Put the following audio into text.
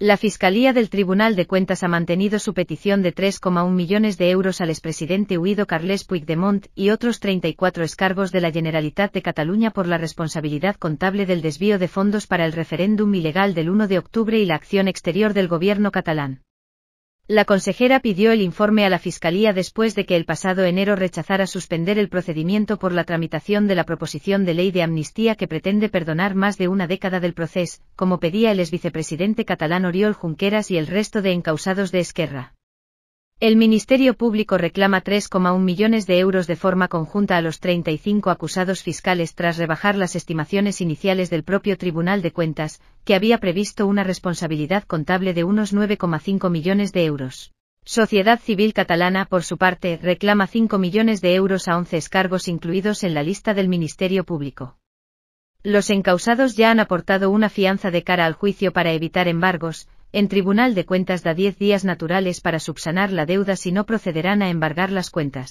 La Fiscalía del Tribunal de Cuentas ha mantenido su petición de 3,1 millones de euros al expresidente huido Carles Puigdemont y otros 34 escargos de la Generalitat de Cataluña por la responsabilidad contable del desvío de fondos para el referéndum ilegal del 1 de octubre y la acción exterior del gobierno catalán. La consejera pidió el informe a la Fiscalía después de que el pasado enero rechazara suspender el procedimiento por la tramitación de la proposición de ley de amnistía que pretende perdonar más de una década del proceso, como pedía el exvicepresidente catalán Oriol Junqueras y el resto de encausados de Esquerra. El Ministerio Público reclama 3,1 millones de euros de forma conjunta a los 35 acusados fiscales tras rebajar las estimaciones iniciales del propio Tribunal de Cuentas, que había previsto una responsabilidad contable de unos 9,5 millones de euros. Sociedad Civil Catalana, por su parte, reclama 5 millones de euros a 11 cargos incluidos en la lista del Ministerio Público. Los encausados ya han aportado una fianza de cara al juicio para evitar embargos, en Tribunal de Cuentas da 10 días naturales para subsanar la deuda si no procederán a embargar las cuentas.